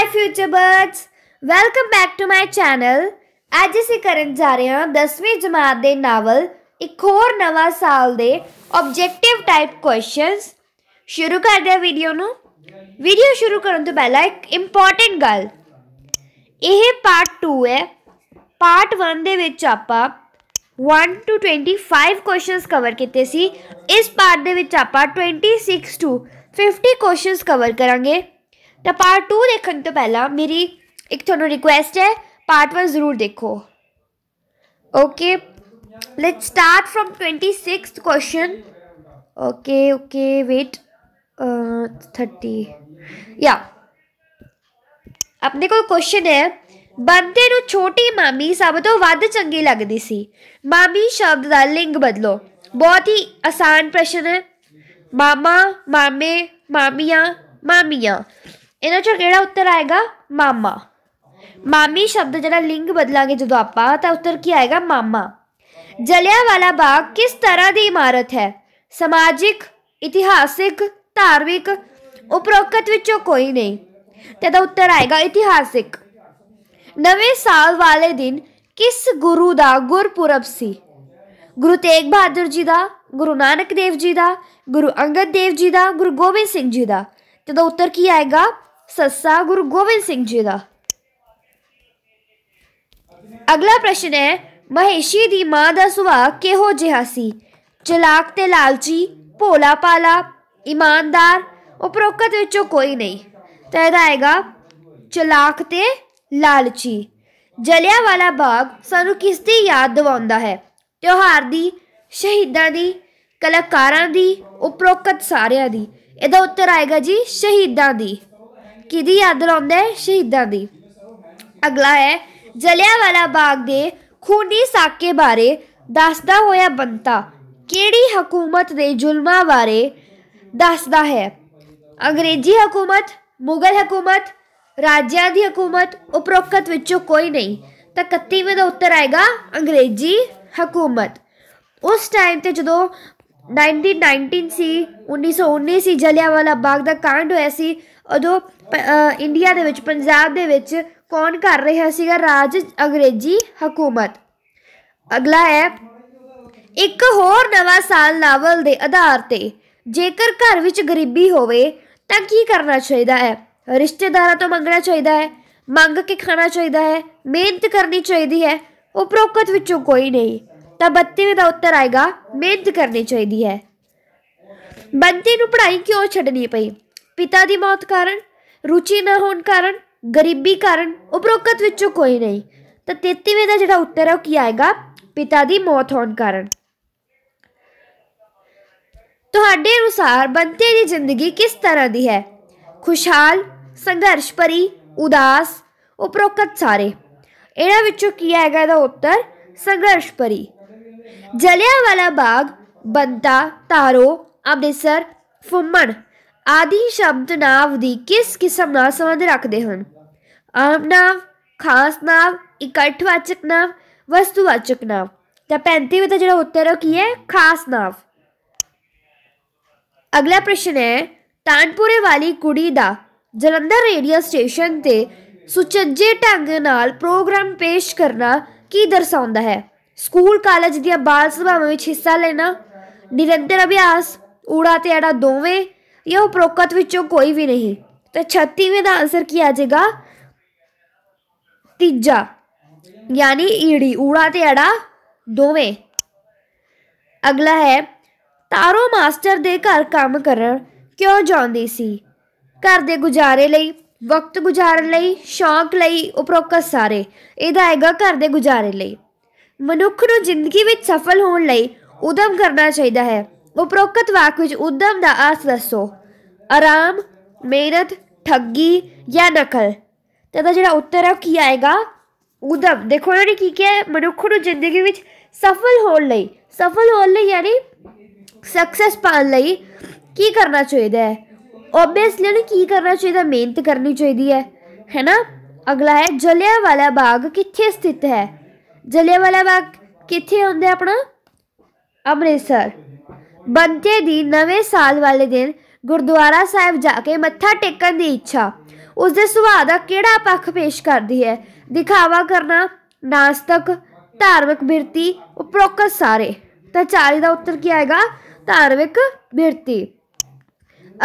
high future birds welcome back to my channel ਅੱਜ ਅਸੀਂ ਕਰਨ ਜਾ ਰਹੇ ਹਾਂ 10ਵੀਂ ਜਮਾਤ ਦੇ ਨਾਵਲ ਇੱਕ ਹੋਰ ਨਵਾਂ ਸਾਲ ਦੇ ਆਬਜੈਕਟਿਵ ਟਾਈਪ ਕੁਐਸਚਨਸ ਸ਼ੁਰੂ ਕਰਦੇ ਹਾਂ ਵੀਡੀਓ ਨੂੰ ਵੀਡੀਓ ਸ਼ੁਰੂ ਕਰਨ ਤੋਂ ਪਹਿਲਾਂ ਇੱਕ ਇੰਪੋਰਟੈਂਟ ਗੱਲ ਇਹ ਪਾਰਟ 2 ਹੈ ਪਾਰਟ 1 ਦੇ ਵਿੱਚ ਆਪਾਂ 1 ਟੂ 25 ਕੁਐਸਚਨਸ ਕਵਰ ਕੀਤੇ ਸੀ ਇਸ ਪਾਰਟ ਦੇ ਵਿੱਚ ਆਪਾਂ 26 ਟੂ 50 ਕੁਐਸਚਨਸ ਕਵਰ ਕਰਾਂਗੇ ਤਾਂ ਪਾਰਟ 2 ਦੇਖਣ ਤੋਂ ਪਹਿਲਾਂ ਮੇਰੀ ਇੱਕ ਤੁਹਾਨੂੰ ਰਿਕੁਐਸਟ ਹੈ ਪਾਰਟ 1 ਜ਼ਰੂਰ ਦੇਖੋ okay let's start from 26th question okay okay wait 30 ਯਾ ਆਪਣੇ ਕੋਲ ਕੁਐਸਚਨ ਹੈ ਬੰਦੇ ਨੂੰ ਛੋਟੀ ਮਾਮੀ ਸਭ ਤੋਂ ਵੱਧ ਚੰਗੀ ਲੱਗਦੀ ਸੀ ਮਾਮੀ ਸ਼ਬਦ ਦਾ ਲਿੰਗ ਬਦਲੋ ਬਹੁਤ ਹੀ ਆਸਾਨ ਪ੍ਰਸ਼ਨ ਹੈ ਮਾਮਾ ਮਾਮੇ ਮਾਮੀਆਂ ਮਾਮੀਆਂ ਇਹਨਾਂ ਚੋਂ ਕਿਹੜਾ ਉੱਤਰ ਆਏਗਾ ਮਾਮਾ ਮਾਮੀ ਸ਼ਬਦ ਜਿਹੜਾ ਲਿੰਗ ਬਦਲਾਂਗੇ ਜਦੋਂ ਆਪਾਂ ਤਾਂ ਉੱਤਰ ਕੀ ਆਏਗਾ ਮਾਮਾ ਵਾਲਾ ਬਾਗ ਕਿਸ ਤਰ੍ਹਾਂ ਦੀ ਇਮਾਰਤ ਹੈ ਸਮਾਜਿਕ ਇਤਿਹਾਸਿਕ ਧਾਰਮਿਕ ਉਪਰੋਕਤ ਵਿੱਚੋਂ ਕੋਈ ਨਹੀਂ ਤੇ ਦਾ ਉੱਤਰ ਆਏਗਾ ਇਤਿਹਾਸਿਕ ਨਵੇਂ ਸਾਲ ਵਾਲੇ ਦਿਨ ਕਿਸ ਗੁਰੂ ਦਾ ਗੁਰਪੁਰਬ ਸੀ ਗੁਰੂ ਤੇਗ ਬਹਾਦਰ ਜੀ ਦਾ ਗੁਰੂ ਨਾਨਕ ਦੇਵ ਜੀ ਦਾ ਗੁਰੂ ਅੰਗਦ ਦੇਵ ਜੀ ਦਾ ਗੁਰੂ ਗੋਬਿੰਦ ਸਿੰਘ ਜੀ ਦਾ ਤੇ ਦਾ ਉੱਤਰ ਕੀ ਆਏਗਾ ਸੱਸਾ ਗੁਰੂ ਗੋਬਿੰਦ ਸਿੰਘ ਜੀ ਦਾ ਅਗਲਾ ਪ੍ਰਸ਼ਨ ਹੈ ਮਹੇਸ਼ੀ ਦੀ ਮਾਂ ਦਾ ਸੁਭਾਅ ਕਿਹੋ ਜਿਹਾ ਸੀ ਚਲਾਕ ਤੇ ਲਾਲਚੀ ਭੋਲਾ ਪਾਲਾ ਇਮਾਨਦਾਰ ਉਪਰੋਕਤ ਵਿੱਚੋਂ ਕੋਈ ਨਹੀਂ ਤਾਂ ਇਹਦਾ ਆਏਗਾ ਚਲਾਕ ਤੇ ਲਾਲਚੀ ਜਲਿਆ ਵਾਲਾ ਬਾਗ ਸਾਨੂੰ ਕਿਸ ਦੀ ਯਾਦ ਦਿਵਾਉਂਦਾ ਹੈ ਤਿਉਹਾਰ ਦੀ ਸ਼ਹੀਦਾਂ ਦੀ ਕਲਾਕਾਰਾਂ ਦੀ ਉਪਰੋਕਤ ਸਾਰਿਆਂ ਦੀ ਇਹਦਾ ਉੱਤਰ ਆਏਗਾ ਜੀ ਸ਼ਹੀਦਾਂ ਦੀ ਕਿਹਦੀ ਯਾਦ ਦਿਲਾਉਂਦਾ ਹੈ ਸ਼ਹੀਦਾਂ ਦੀ ਅਗਲਾ ਹੈ ਜਲਿਆਂਵਾਲਾ ਬਾਗ ਦੇ ਖੂਨੀ ਸਾਕੇ ਬਾਰੇ ਦੱਸਦਾ ਹੋਇਆ ਬੰਤਾ ਕਿਹੜੀ ਹਕੂਮਤ ਦੇ ਜ਼ੁਲਮਾਂ ਬਾਰੇ ਦੱਸਦਾ ਹੈ ਅੰਗਰੇਜ਼ੀ ਹਕੂਮਤ ਮੁਗਲ ਹਕੂਮਤ ਰਾਜਿਆਂ ਦੀ ਹਕੂਮਤ ਉਪਰੋਕਤ ਵਿੱਚੋਂ ਕੋਈ ਨਹੀਂ ਤਾਂ 31ਵੇਂ ਦਾ ਉੱਤਰ ਆਏਗਾ ਅੰਗਰੇਜ਼ੀ ਹਕੂਮਤ ਉਸ ਟਾਈਮ ਤੇ ਜਦੋਂ 1919 ਸੀ 1919 ਸੀ ਜਲਿਆਂਵਾਲਾ ਬਾਗ ਦਾ ਕਾਂਡ ਹੋਇਆ ਸੀ ਉਦੋਂ ਇੰਡੀਆ ਦੇ ਵਿੱਚ ਪੰਜਾਬ ਦੇ ਵਿੱਚ ਕੌਣ ਕਰ ਰਿਹਾ ਸੀਗਾ ਰਾਜ ਅੰਗਰੇਜ਼ੀ ਹਕੂਮਤ ਅਗਲਾ ਹੈ ਇੱਕ ਹੋਰ ਨਵਾਂ ਸਾਲ ਨਾਵਲ ਦੇ ਆਧਾਰ ਤੇ ਜੇਕਰ ਘਰ ਵਿੱਚ ਗਰੀਬੀ ਹੋਵੇ ਤਾਂ ਕੀ ਕਰਨਾ ਚਾਹੀਦਾ ਹੈ ਰਿਸ਼ਤੇਦਾਰਾਂ ਤੋਂ ਮੰਗਣਾ ਚਾਹੀਦਾ ਹੈ ਮੰਗ ਕੇ ਖਾਣਾ ਚਾਹੀਦਾ ਹੈ ਮਿਹਨਤ ਕਰਨੀ ਚਾਹੀਦੀ ਹੈ ਉਪਰੋਕਤ ਵਿੱਚੋਂ ਕੋਈ ਨਹੀਂ ਤਾਂ 32 ਦਾ ਉੱਤਰ ਆਏਗਾ ਮਿਹਨਤ ਕਰਨੀ ਚਾਹੀਦੀ ਹੈ ਬੰਤੀ ਨੂੰ ਪੜ੍ਹਾਈ ਕਿਉਂ ਛੱਡਣੀ ਪਈ ਪਿਤਾ ਦੀ ਮੌਤ ਕਾਰਨ ਰੁਚੀ ਨਾ ਹੋਣ ਕਾਰਨ ਗਰੀਬੀ ਕਾਰਨ ਉਪਰੋਕਤ ਵਿੱਚੋਂ ਕੋਈ ਨਹੀਂ ਤਾਂ 33ਵੇਂ ਦਾ ਜਿਹੜਾ ਉੱਤਰ ਹੈ ਉਹ ਕੀ ਆਏਗਾ ਪਿਤਾ ਦੀ ਮੌਤ ਹੋਣ ਕਾਰਨ ਤੁਹਾਡੇ ਅਨੁਸਾਰ ਬੰਤੇ ਦੀ ਜ਼ਿੰਦਗੀ ਕਿਸ ਤਰ੍ਹਾਂ ਦੀ ਹੈ ਖੁਸ਼ਹਾਲ ਸੰਘਰਸ਼ ਭਰੀ ਉਦਾਸ ਉਪਰੋਕਤ ਸਾਰੇ ਇਹਨਾਂ ਵਿੱਚੋਂ ਕੀ ਆਏਗਾ ਇਹਦਾ ਉੱਤਰ ਸੰਘਰਸ਼ ਭਰੀ ਜਲਿਆਂਵਾਲਾ ਬਾਗ ਬੰਦਾ ਤਾਰੋ ਅੰਮ੍ਰਿਤਸਰ ਫੁੰਮਣ ਆਦਿ ਸ਼ਬਦ ਨਾਂਵ ਦੀ ਕਿਸ ਕਿਸਮ ਨਾਲ ਸੰਬੰਧ ਰੱਖਦੇ ਹਨ ਆਮ ਨਾਂਵ ਖਾਸ ਨਾਮ ਇਕੱਠਵਾਚਕ ਨਾਮ ਵਸਤੂਵਾਚਕ ਨਾਮ ਤਾਂ 35ਵੇਂ ਦਾ ਜਿਹੜਾ ਉੱਤਰ ਹੈ ਕੀ ਹੈ ਖਾਸ ਨਾਮ ਅਗਲਾ ਪ੍ਰਸ਼ਨ ਹੈ ਤਾਨਪੁਰੇ ਵਾਲੀ ਕੁੜੀ ਦਾ ਜਲੰਧਰ ਰੇਡੀਓ ਸਟੇਸ਼ਨ ਤੇ ਸੁਚੱਜੇ ਢੰਗ ਨਾਲ ਪ੍ਰੋਗਰਾਮ ਪੇਸ਼ ਕਰਨਾ ਕੀ ਦਰਸਾਉਂਦਾ ਹੈ ਸਕੂਲ ਕਾਲਜ ਦੀਆਂ ਬਾਲ ਸਭਾਵਾਂ ਵਿੱਚ ਹਿੱਸਾ ਲੈਣਾ ਨਿਰੰਤਰ ਅਭਿਆਸ ਊੜਾ ਤੇ ਐੜਾ ਦੋਵੇਂ ਇਹ ਉਪਰੋਕਤ ਵਿੱਚੋਂ ਕੋਈ ਵੀ ਨਹੀਂ ਤੇ 36ਵੇਂ ਦਾ ਆਨਸਰ ਕੀ ਆ ਜਾਏਗਾ ਤੀਜਾ ਯਾਨੀ ਈੜੀ ਊੜਾ ਤੇ ਐੜਾ ਦੋਵੇਂ ਅਗਲਾ ਹੈ ਤਾਰੋ ਮਾਸਟਰ ਦੇ ਘਰ ਕੰਮ ਕਰਨ ਕਿਉਂ ਜਾਂਦੀ ਸੀ ਘਰ ਦੇ ਗੁਜ਼ਾਰੇ ਲਈ ਵਕਤ ਗੁਜ਼ਾਰਨ ਲਈ ਸ਼ੌਂਕ ਲਈ ਉਪਰੋਕਤ ਸਾਰੇ ਇਹਦਾ ਆਏਗਾ ਘਰ ਦੇ ਗੁਜ਼ਾਰੇ ਲਈ ਮਨੁੱਖ ਨੂੰ ਜ਼ਿੰਦਗੀ ਵਿੱਚ ਸਫਲ ਹੋਣ ਲਈ ਉਦਮ ਕਰਨਾ ਚਾਹੀਦਾ ਹੈ ਉਪਰੋਕਤ ਵਾਕ ਵਿੱਚ ਉਦਮ ਦਾ ਅਰਥ ਦੱਸੋ ਆਰਾਮ ਮਿਹਨਤ ਠੱਗੀ ਜਾਂ ਨਕਲ ਤੇ ਦਾ ਜਿਹੜਾ ਉੱਤਰ ਹੈ ਕੀ ਆਏਗਾ ਉਦਮ ਦੇਖੋ ਇਹਨਾਂ ਨੇ ਕੀ ਕਿਹਾ ਮਨੁੱਖ ਨੂੰ ਜ਼ਿੰਦਗੀ ਵਿੱਚ ਸਫਲ ਹੋਣ ਲਈ ਸਫਲ ਹੋਣ ਲਈ ਯਾਨੀ ਸਕਸੈਸ ਪਾਣ ਲਈ ਕੀ ਕਰਨਾ ਚਾਹੀਦਾ ਹੈ ਆਬਵੀਅਸਲੀ ਉਹਨੂੰ ਕੀ ਕਰਨਾ ਚਾਹੀਦਾ ਮਿਹਨਤ ਕਰਨੀ ਚਾਹੀਦੀ ਹੈ ਹੈਨਾ ਅਗਲਾ ਹੈ ਜਲਿਆਂਵਾਲਾ ਬਾਗ ਕਿੱਥੇ ਸਥਿਤ ਹੈ ਜਲਿਆਂਵਾਲਾ ਬਾਗ ਕਿੱਥੇ ਹੁੰਦਾ ਆਪਣਾ ਅੰਮ੍ਰਿਤਸਰ ਬੰਤੇ ਦੀ ਨਵੇਂ ਸਾਲ ਵਾਲੇ ਦਿਨ ਗੁਰਦੁਆਰਾ ਸਾਹਿਬ ਜਾ ਕੇ ਮੱਥਾ ਟੇਕਣ ਦੀ ਇੱਛਾ ਉਸ ਦੇ ਸੁਭਾਅ ਦਾ ਕਿਹੜਾ ਪੱਖ ਪੇਸ਼ ਕਰਦੀ ਹੈ ਦਿਖਾਵਾ ਕਰਨਾ ਨਾਸਤਕ ਧਾਰਮਿਕ ਬਿਰਤੀ ਉਪਰੋਕਤ ਸਾਰੇ ਤਾਂ ਚਾਰੇ ਦਾ ਉੱਤਰ ਕੀ ਆਏਗਾ ਧਾਰਮਿਕ ਬਿਰਤੀ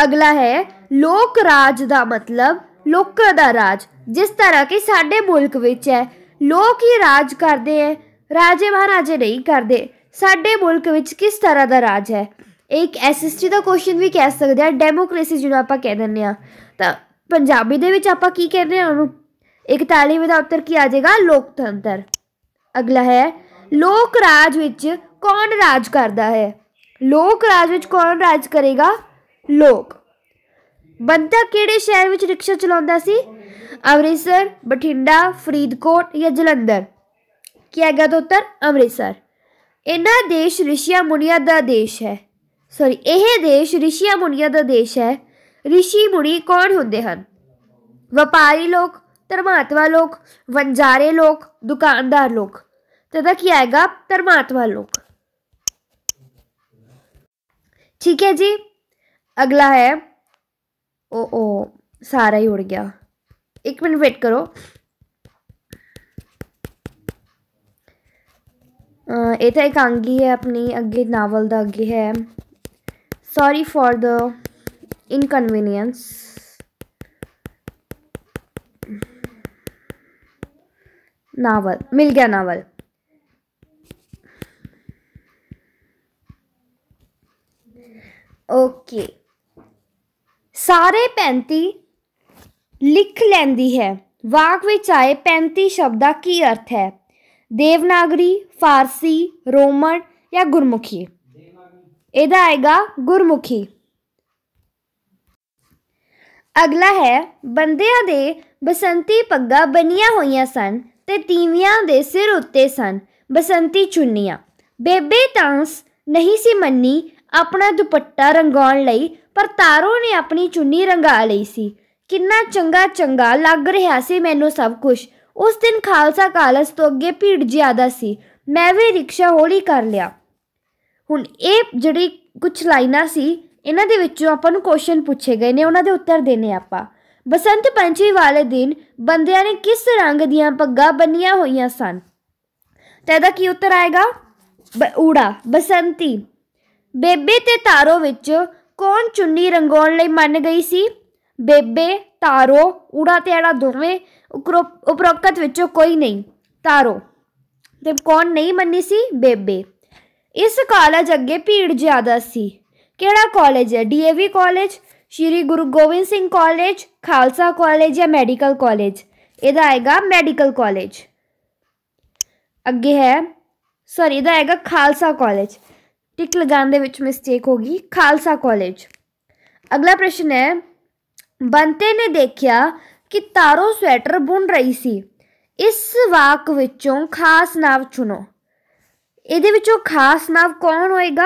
ਅਗਲਾ ਹੈ ਲੋਕ ਰਾਜ ਦਾ ਮਤਲਬ ਲੋਕਾਂ ਦਾ ਰਾਜ ਜਿਸ ਤਰ੍ਹਾਂ ਕਿ ਸਾਡੇ ਮੁਲਕ ਵਿੱਚ ਹੈ ਲੋਕ ਹੀ ਰਾਜ ਕਰਦੇ ਐ ਰਾਜੇ ਮਹਾਰਾਜੇ ਨਹੀਂ ਕਰਦੇ ਸਾਡੇ ਮੁਲਕ ਵਿੱਚ ਕਿਸ ਤਰ੍ਹਾਂ ਦਾ ਰਾਜ ਹੈ ਇੱਕ ਐਸਐਸਟੀ ਦਾ ਕੁਐਸਚਨ ਵੀ ਕਹਿ ਸਕਦੇ ਆ ਡੈਮੋਕ੍ਰੇਸੀ ਜਿਹਨੂੰ ਆਪਾਂ ਕਹਿ ਦਿੰਨੇ ਆ ਤਾਂ ਪੰਜਾਬੀ ਦੇ ਵਿੱਚ ਆਪਾਂ ਕੀ ਕਹਿੰਦੇ ਆ ਉਹਨੂੰ ਤਾਲੀ ਦਾ ਉੱਤਰ ਕੀ ਆ ਜਾਏਗਾ ਲੋਕਤੰਤਰ ਅਗਲਾ ਹੈ ਲੋਕ ਰਾਜ ਵਿੱਚ ਕੌਣ ਰਾਜ ਕਰਦਾ ਹੈ ਲੋਕ ਰਾਜ ਵਿੱਚ ਕੌਣ ਰਾਜ ਕਰੇਗਾ ਲੋਕ ਬੰਦਾ ਕਿਹੜੇ ਸ਼ਹਿਰ ਵਿੱਚ ਰਿਕਸ਼ਾ ਚਲਾਉਂਦਾ ਸੀ ਅੰਮ੍ਰਿਤਸਰ ਬਠਿੰਡਾ ਫਰੀਦਕੋਟ ਜਾਂ ਜਲੰਧਰ ਕੀ ਹੈਗਾ ਤਾਂ ਉੱਤਰ ਅੰਮ੍ਰਿਤਸਰ ਇਹਨਾਂ ਦੇਸ਼ ਰਿਸ਼ੀਆ ਮੁਨੀਆਂ ਦਾ ਦੇਸ਼ ਹੈ ਸੌਰੀ ਇਹ ਦੇਸ਼ ਰਿਸ਼ੀਆ ਮੁਨੀਆਂ ਦਾ ਦੇਸ਼ ਹੈ ਰਿਸ਼ੀ ਮੁਨੀ ਕੌਣ ਹੁੰਦੇ ਹਨ ਵਪਾਰੀ ਲੋਕ ਧਰਮਾਤਵਾ ਲੋਕ ਵਣਜਾਰੇ ਲੋਕ ਦੁਕਾਨਦਾਰ ਲੋਕ ਤਾਂ ਕੀ ਆਏਗਾ ਧਰਮਾਤਵਾ ਲੋਕ ਠੀਕ ਹੈ ਜੀ ਅਗਲਾ ਹੈ ਓ ਓ ਸਾਰਾ ਹੀ ਉੜ ਗਿਆ एक मिनट वेट करो ये तो एक आंगी है अपनी अगे नावल का अगे है sorry for the inconvenience novel मिल गया नावल ओके सारे पैंती ਲਿਖ ਲੈਂਦੀ ਹੈ ਵਾਕ ਵਿੱਚ ਆਏ 35 ਸ਼ਬਦਾਂ ਕੀ ਅਰਥ ਹੈ ਦੇਵਨਾਗਰੀ ਫਾਰਸੀ ਰੋਮਨ ਜਾਂ ਗੁਰਮੁਖੀ ਇਹਦਾ ਆਏਗਾ ਗੁਰਮੁਖੀ ਅਗਲਾ ਹੈ ਬੰਦਿਆਂ ਦੇ ਬਸੰਤੀ ਪੱਗਾਂ ਬਣੀਆਂ ਹੋਈਆਂ ਸਨ ਤੇ ਤੀਵੀਆਂ ਦੇ ਸਿਰ ਉੱਤੇ ਸਨ ਬਸੰਤੀ ਚੁੰਨੀਆਂ ਬੇਬੇ ਤਾਂਸ ਨਹੀਂ ਸੀ ਮੰਨੀ ਆਪਣਾ ਦੁਪੱਟਾ ਰੰਗਾਉਣ ਲਈ ਪਰ ਤਾਰੋ ਨੇ ਆਪਣੀ ਚੁੰਨੀ ਰੰਗਾ ਲਈ ਸੀ ਕਿੰਨਾ ਚੰਗਾ ਚੰਗਾ ਲੱਗ ਰਿਹਾ ਸੀ ਮੈਨੂੰ ਸਭ ਕੁਝ ਉਸ ਦਿਨ ਖਾਲਸਾ ਕਾਲਜ ਤੋਂ ਅੱਗੇ ਭੀੜ ਜ਼ਿਆਦਾ ਸੀ ਮੈਂ ਵੀ ਰਿਕਸ਼ਾ ਹੌਲੀ ਕਰ ਲਿਆ ਹੁਣ ਇਹ ਜਿਹੜੀ ਕੁਝ ਲਾਈਨਾਂ ਸੀ ਇਹਨਾਂ ਦੇ ਵਿੱਚੋਂ ਆਪਾਂ ਨੂੰ ਕੁਐਸਚਨ ਪੁੱਛੇ ਗਏ ਨੇ ਉਹਨਾਂ ਦੇ ਉੱਤਰ ਦੇਣੇ ਆਪਾਂ ਬਸੰਤ ਪੰਚਮੀ ਵਾਲੇ ਦਿਨ ਬੰਦਿਆਂ ਨੇ ਕਿਸ ਰੰਗ ਦੀਆਂ ਪੱਗਾਂ ਬੰਨੀਆਂ ਹੋਈਆਂ ਸਨ ਤਾਂ ਇਹਦਾ ਕੀ ਉੱਤਰ ਆਏਗਾ ਊੜਾ ਬਸੰਤੀ ਬੇਬੇ ਤੇ ਤਾਰੋ ਵਿੱਚ ਕੌਣ ਚੁੰਨੀ ਰੰਗਾਉਣ ਲਈ ਮੰਨ ਗਈ ਸੀ ਬੇਬੇ ਤਾਰੋ ਊੜਾ ਤੇ ਐੜਾ ਦੋਵੇਂ ਉਪਰੋਕਤ ਵਿੱਚੋਂ ਕੋਈ ਨਹੀਂ ਤਾਰੋ ਤੇ ਕੌਣ ਨਹੀਂ ਮੰਨੀ ਸੀ ਬੇਬੇ ਇਸ ਕਾਲਜ ਅੱਗੇ ਭੀੜ ਜ਼ਿਆਦਾ ਸੀ ਕਿਹੜਾ ਕਾਲਜ ਹੈ DAV college Shri Guru Gobind Singh college Khalsa college ਜਾਂ ਮੈਡੀਕਲ ਕਾਲਜ ਇਹਦਾ ਆਏਗਾ ਮੈਡੀਕਲ ਕਾਲਜ ਅੱਗੇ ਹੈ ਸੌਰੀ ਇਹਦਾ ਆਏਗਾ ਖਾਲਸਾ ਕਾਲਜ ਟਿਕ ਲਗਾਉਣ ਦੇ ਵਿੱਚ ਮਿਸਟੇਕ ਹੋ ਗਈ ਖਾਲਸਾ ਕਾਲਜ ਅਗਲਾ ਪ੍ਰਸ਼ਨ ਹੈ ਬੰਤੇ ਨੇ ਦੇਖਿਆ ਕਿ ਤਾਰੋ ਸਵੈਟਰ ਬੁਣ ਰਹੀ ਸੀ ਇਸ ਵਾਕ ਵਿੱਚੋਂ ਖਾਸ ਨਾਮ ਚੁਣੋ ਇਹਦੇ ਵਿੱਚੋਂ ਖਾਸ ਨਾਮ ਕੌਣ ਹੋਏਗਾ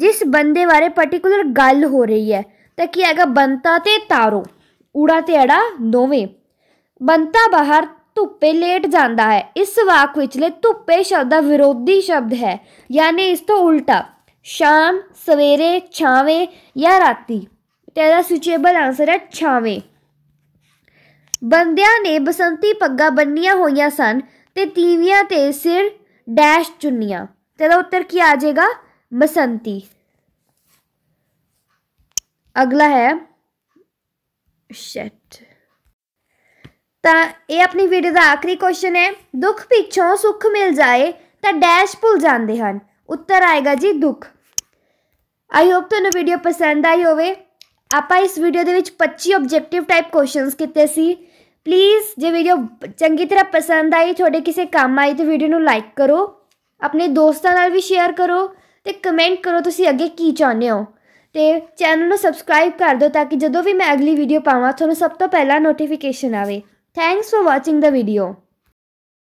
ਜਿਸ ਬੰਦੇ ਬਾਰੇ ਪਾਰਟਿਕੂਲਰ ਗੱਲ ਹੋ ਰਹੀ ਹੈ ਤਾਂ ਕੀ ਹੈਗਾ ਬੰਤਾ ਤੇ ਤਾਰੋ ਊੜਾ ਤੇ ਅੜਾ ਦੋਵੇਂ ਬੰਤਾ ਬਾਹਰ ਧੁੱਪੇ ਲੇਟ ਜਾਂਦਾ ਹੈ ਇਸ ਵਾਕ ਵਿੱਚਲੇ ਧੁੱਪੇ ਸ਼ਬਦ ਦਾ ਵਿਰੋਧੀ ਸ਼ਬਦ ਹੈ ਯਾਨੀ ਇਸ ਤੋਂ ਉਲਟਾ ਸ਼ਾਮ ਸਵੇਰੇ ਛਾਵੇਂ ਜਾਂ ਰਾਤੀ ਤੇ ਇਹਦਾ ਸੁਚੇਬਲ ਆਨਸਰ ਹੈ ਛਾਵੇਂ ਬੰਦਿਆਂ ਨੇ ਬਸੰਤੀ ਪੱਗਾਂ ਬੰਨੀਆਂ ਹੋਈਆਂ ਸਨ ਤੇ ਤੀਵੀਆਂ ਤੇ ਸਿਰ ਡੈਸ਼ ਚੁੰਨੀਆਂ ਤੇ ਇਹਦਾ ਉੱਤਰ ਕੀ ਆ ਜਾਏਗਾ ਬਸੰਤੀ ਅਗਲਾ ਹੈ ਸ਼ੈਟ ਤਾਂ ਇਹ ਆਪਣੀ ਵੀਡੀਓ ਦਾ ਆਖਰੀ ਕੁਐਸਚਨ ਹੈ ਦੁੱਖ ਪਿੱਛੋਂ ਸੁੱਖ ਮਿਲ ਜਾਏ ਤਾਂ ਡੈਸ਼ ਭੁੱਲ ਜਾਂਦੇ ਹਨ ਉੱਤਰ ਆਏਗਾ ਜੀ ਦੁੱਖ ਆਈ ਹੋਪ ਤੁਹਾਨੂੰ ਵੀਡੀਓ ਪਸੰਦ ਆਈ ਹੋਵੇ ਆਪਾਂ ਇਸ ਵੀਡੀਓ ਦੇ ਵਿੱਚ 25 ਆਬਜੈਕਟਿਵ ਟਾਈਪ ਕੁਐਸਚਨਸ ਕੀਤੇ ਸੀ ਪਲੀਜ਼ ਜੇ ਵੀਡੀਓ ਚੰਗੀ ਤਰ੍ਹਾਂ ਪਸੰਦ ਆਈ ਤੁਹਾਡੇ ਕਿਸੇ ਕੰਮ ਆਈ ਤੇ ਵੀਡੀਓ ਨੂੰ ਲਾਈਕ ਕਰੋ ਆਪਣੇ ਦੋਸਤਾਂ ਨਾਲ ਵੀ ਸ਼ੇਅਰ ਕਰੋ ਤੇ ਕਮੈਂਟ ਕਰੋ ਤੁਸੀਂ ਅੱਗੇ ਕੀ ਚਾਹੁੰਦੇ ਹੋ ਤੇ ਚੈਨਲ ਨੂੰ ਸਬਸਕ੍ਰਾਈਬ ਕਰ ਦਿਓ ਤਾਂ ਕਿ ਜਦੋਂ ਵੀ ਮੈਂ ਅਗਲੀ ਵੀਡੀਓ ਪਾਵਾਂ ਤੁਹਾਨੂੰ ਸਭ ਤੋਂ ਪਹਿਲਾਂ ਨੋਟੀਫਿਕੇਸ਼ਨ ਆਵੇ thanks for watching the video